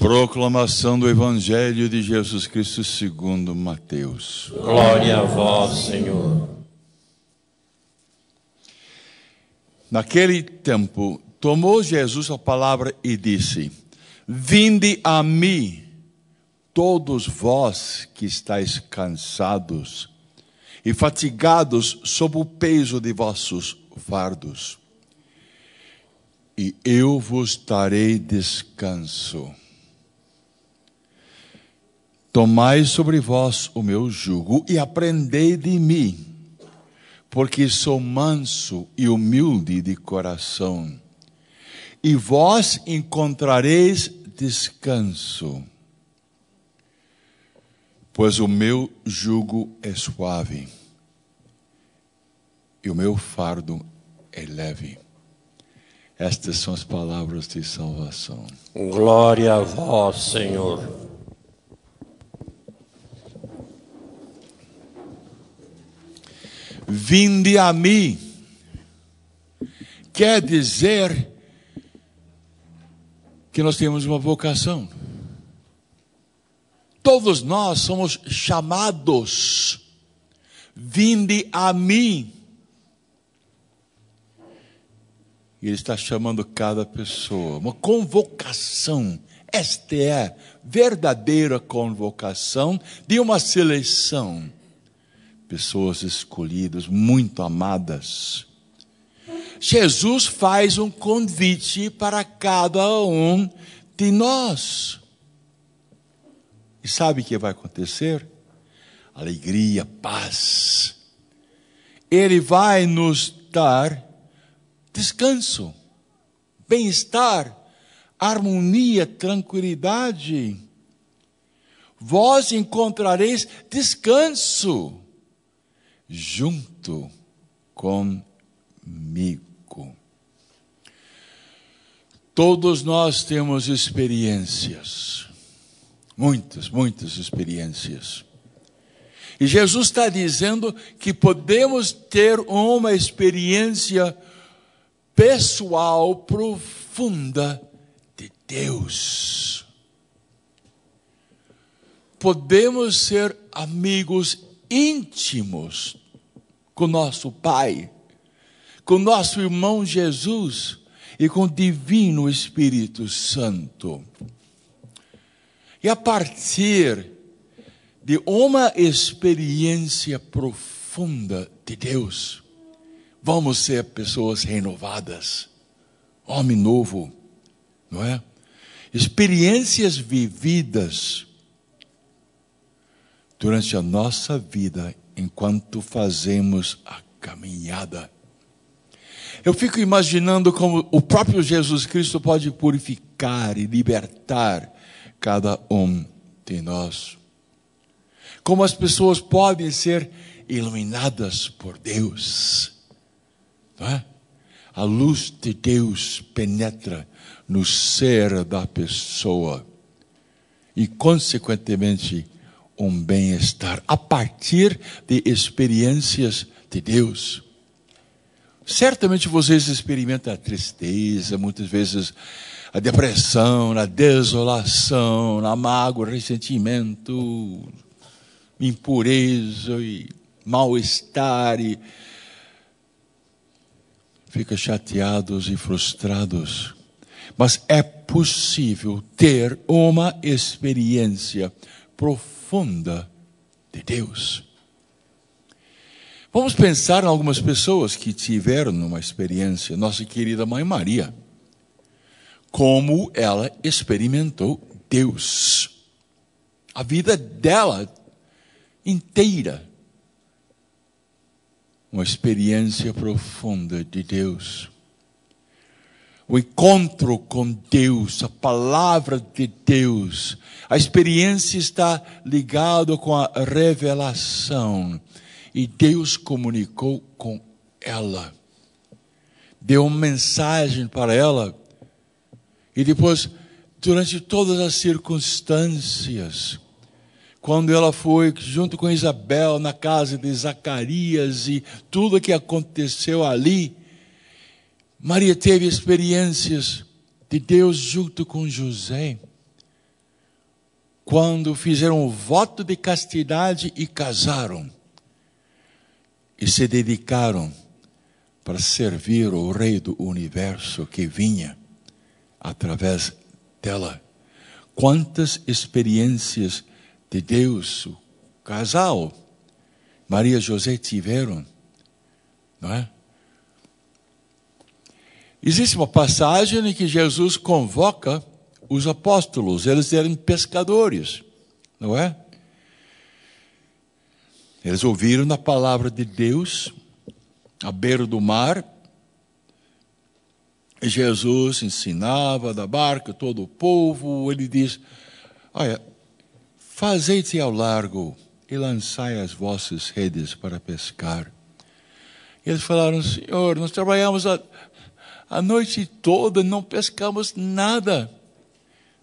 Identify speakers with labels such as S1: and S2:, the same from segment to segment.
S1: Proclamação do Evangelho de Jesus Cristo segundo Mateus. Glória a vós, Senhor. Naquele tempo, tomou Jesus a palavra e disse: Vinde a mim, todos vós que estáis cansados e fatigados sob o peso de vossos fardos, e eu vos darei descanso. Tomai sobre vós o meu jugo e aprendei de mim, porque sou manso e humilde de coração, e vós encontrareis descanso, pois o meu jugo é suave e o meu fardo é leve. Estas são as palavras de salvação. Glória a vós, Senhor. Vinde a mim. Quer dizer que nós temos uma vocação. Todos nós somos chamados. Vinde a mim. E Ele está chamando cada pessoa. Uma convocação. Esta é verdadeira convocação de uma seleção pessoas escolhidas, muito amadas. Jesus faz um convite para cada um de nós. E sabe o que vai acontecer? Alegria, paz. Ele vai nos dar descanso, bem-estar, harmonia, tranquilidade. Vós encontrareis descanso junto comigo. Todos nós temos experiências, muitas, muitas experiências. E Jesus está dizendo que podemos ter uma experiência pessoal profunda de Deus. Podemos ser amigos íntimos com nosso Pai, com nosso irmão Jesus e com o Divino Espírito Santo. E a partir de uma experiência profunda de Deus, vamos ser pessoas renovadas, homem novo, não é? Experiências vividas durante a nossa vida enquanto fazemos a caminhada. Eu fico imaginando como o próprio Jesus Cristo pode purificar e libertar cada um de nós. Como as pessoas podem ser iluminadas por Deus, não é? A luz de Deus penetra no ser da pessoa e, consequentemente, um bem-estar a partir de experiências de Deus. Certamente vocês experimentam a tristeza, muitas vezes a depressão, a desolação, a mágoa, ressentimento, impureza e mal-estar e fica chateados e frustrados. Mas é possível ter uma experiência profunda de Deus. Vamos pensar em algumas pessoas que tiveram uma experiência, nossa querida mãe Maria, como ela experimentou Deus. A vida dela inteira uma experiência profunda de Deus o encontro com Deus, a palavra de Deus. A experiência está ligada com a revelação. E Deus comunicou com ela. Deu uma mensagem para ela. E depois, durante todas as circunstâncias, quando ela foi junto com Isabel na casa de Zacarias e tudo que aconteceu ali, Maria teve experiências de Deus junto com José. Quando fizeram o voto de castidade e casaram, e se dedicaram para servir o Rei do universo que vinha através dela. Quantas experiências de Deus, o casal, Maria e José tiveram, não é? Existe uma passagem em que Jesus convoca os apóstolos, eles eram pescadores, não é? Eles ouviram a palavra de Deus à beira do mar. Jesus ensinava da barca todo o povo. Ele diz: Olha, fazei-te ao largo e lançai as vossas redes para pescar. Eles falaram: Senhor, nós trabalhamos a a noite toda não pescamos nada.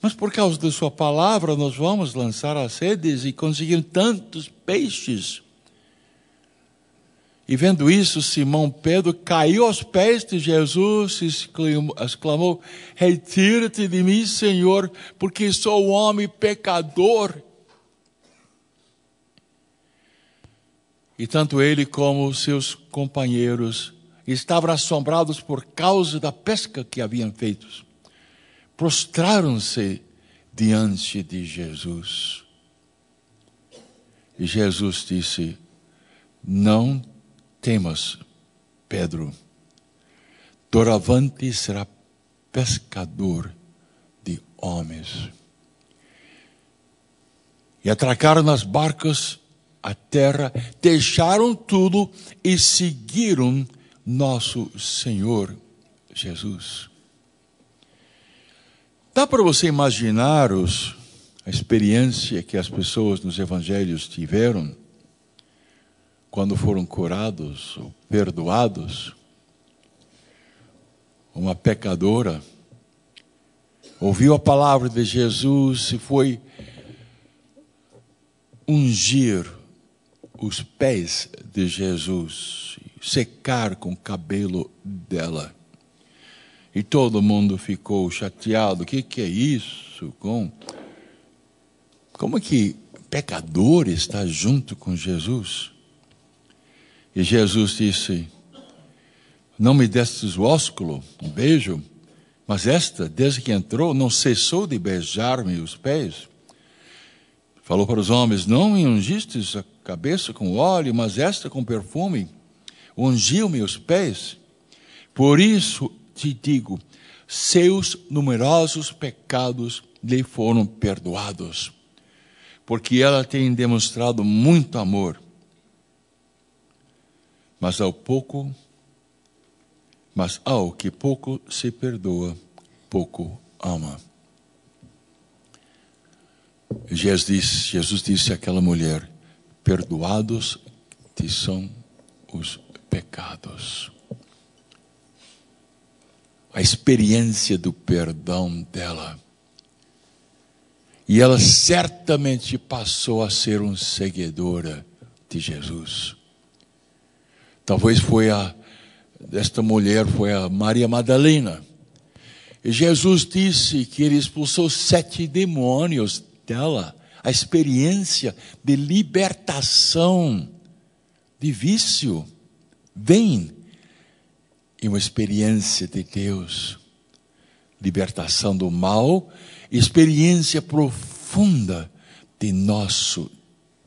S1: Mas por causa da sua palavra, nós vamos lançar as redes e conseguir tantos peixes. E vendo isso, Simão Pedro caiu aos pés de Jesus e exclamou: Retira-te de mim, Senhor, porque sou homem pecador. E tanto ele como seus companheiros estavam assombrados por causa da pesca que haviam feito. Prostraram-se diante de Jesus. E Jesus disse: Não temas, Pedro. Doravante será pescador de homens. E atracaram nas barcas a terra, deixaram tudo e seguiram Jesus nosso Senhor Jesus. Dá para você imaginar os, a experiência que as pessoas nos evangelhos tiveram quando foram curados ou perdoados? Uma pecadora ouviu a palavra de Jesus e foi ungir os pés de Jesus secar com o cabelo dela. E todo mundo ficou chateado. O que, que é isso? Com... Como que pecador está junto com Jesus? E Jesus disse: Não me destes o ósculo, um beijo, mas esta, desde que entrou, não cessou de beijar-me os pés. Falou para os homens: Não me ungistes a cabeça com óleo, mas esta com perfume ungiu meus pés, por isso te digo, seus numerosos pecados lhe foram perdoados, porque ela tem demonstrado muito amor. Mas ao pouco, mas ao que pouco se perdoa, pouco ama. Jesus disse, Jesus disse àquela mulher: Perdoados te são os pecados. A experiência do perdão dela. E ela certamente passou a ser um seguidora de Jesus. Talvez foi a desta mulher foi a Maria Madalena. E Jesus disse que ele expulsou sete demônios dela, a experiência de libertação de vício vem em uma experiência de Deus, libertação do mal, experiência profunda de nosso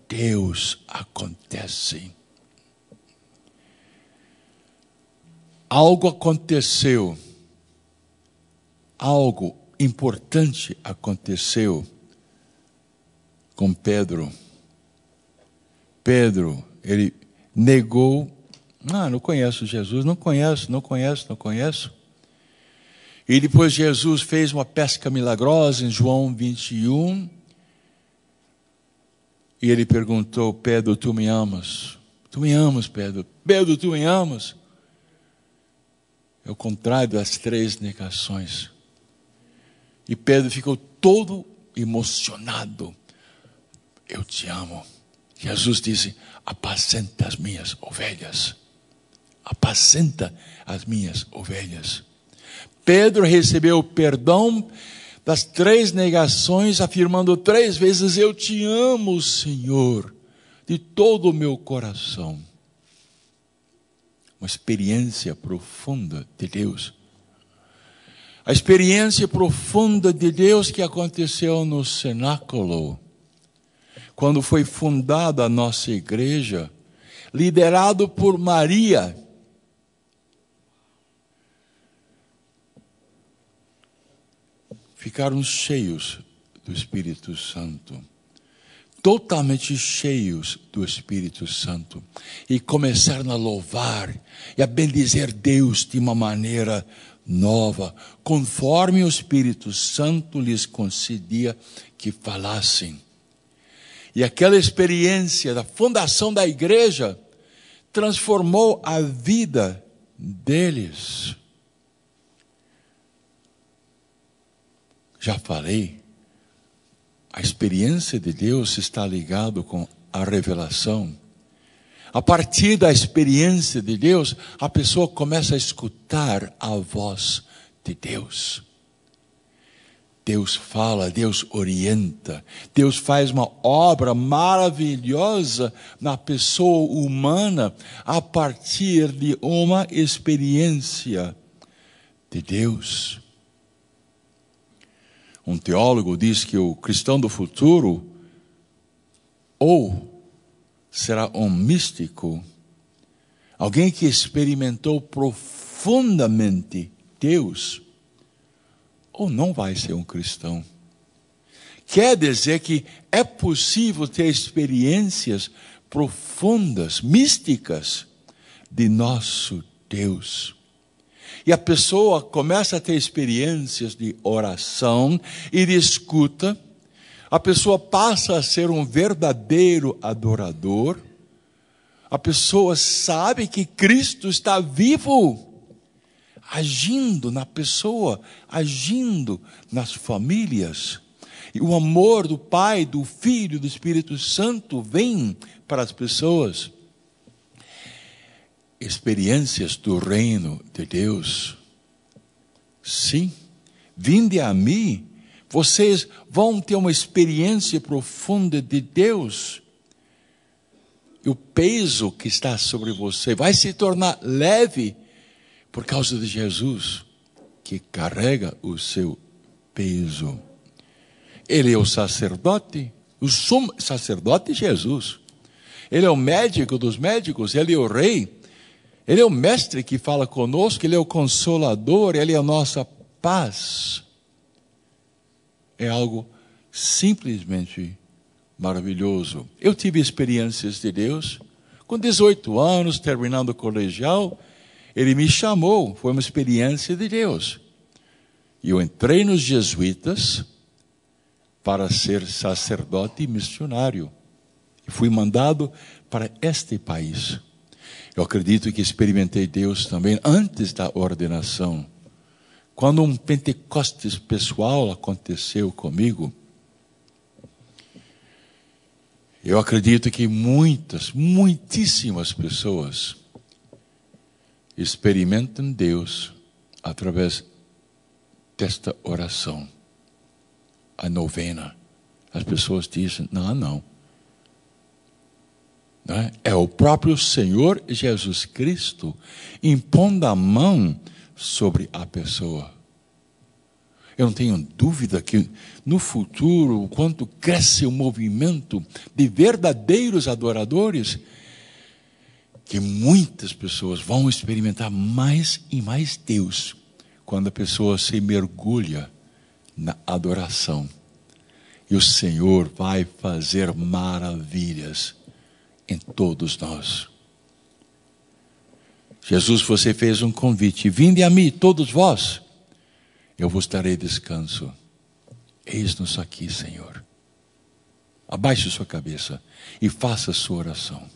S1: Deus acontece. Algo aconteceu, algo importante aconteceu com Pedro. Pedro, ele negou ah, não conheço Jesus, não conheço, não conheço, não conheço. E depois Jesus fez uma pesca milagrosa em João 21. E ele perguntou: Pedro, tu me amas? Tu me amas, Pedro? Pedro, tu me amas? É o contrário das três negações. E Pedro ficou todo emocionado. Eu te amo. Jesus disse: apacenta as minhas ovelhas apacenta as minhas ovelhas. Pedro recebeu perdão das três negações, afirmando três vezes: Eu te amo, Senhor, de todo o meu coração. Uma experiência profunda de Deus. A experiência profunda de Deus que aconteceu no cenáculo, quando foi fundada a nossa igreja, liderado por Maria ficaram cheios do Espírito Santo. Totalmente cheios do Espírito Santo. E começaram a louvar e a bendizer Deus de uma maneira nova, conforme o Espírito Santo lhes concedia que falassem. E aquela experiência da fundação da igreja transformou a vida deles. Já falei, a experiência de Deus está ligado com a revelação. A partir da experiência de Deus, a pessoa começa a escutar a voz de Deus. Deus fala, Deus orienta, Deus faz uma obra maravilhosa na pessoa humana a partir de uma experiência de Deus um teólogo diz que o cristão do futuro ou será um místico, alguém que experimentou profundamente Deus, ou não vai ser um cristão. Quer dizer que é possível ter experiências profundas, místicas de nosso Deus. E a pessoa começa a ter experiências de oração e de escuta. A pessoa passa a ser um verdadeiro adorador. A pessoa sabe que Cristo está vivo, agindo na pessoa, agindo nas famílias. E o amor do Pai, do Filho, do Espírito Santo vem para as pessoas experiências do reino de Deus. Sim, vinde a mim, vocês vão ter uma experiência profunda de Deus. E o peso que está sobre você vai se tornar leve por causa de Jesus, que carrega o seu peso. Ele é o sacerdote, o sumo sacerdote Jesus. Ele é o médico dos médicos, ele é o rei. Ele é o mestre que fala conosco, ele é o consolador, ele é a nossa paz. É algo simplesmente maravilhoso. Eu tive experiências de Deus. Com 18 anos, terminando o colegial, ele me chamou. Foi uma experiência de Deus. E eu entrei nos jesuítas para ser sacerdote e missionário. E fui mandado para este país. Eu acredito que experimentei Deus também antes da ordenação. Quando um Pentecostes pessoal aconteceu comigo, eu acredito que muitas, muitíssimas pessoas experimentam Deus através desta oração, a novena. As pessoas dizem: não, não. Né? É o próprio Senhor Jesus Cristo impondo a mão sobre a pessoa. Eu não tenho dúvida que no futuro, o quanto cresce o movimento de verdadeiros adoradores, que muitas pessoas vão experimentar mais e mais Deus quando a pessoa se mergulha na adoração. E o Senhor vai fazer maravilhas em todos nós. Jesus, você fez um convite: vinde a mim, todos vós, eu vos darei descanso. Eis-nos aqui, Senhor. Abaixe sua cabeça e faça sua oração.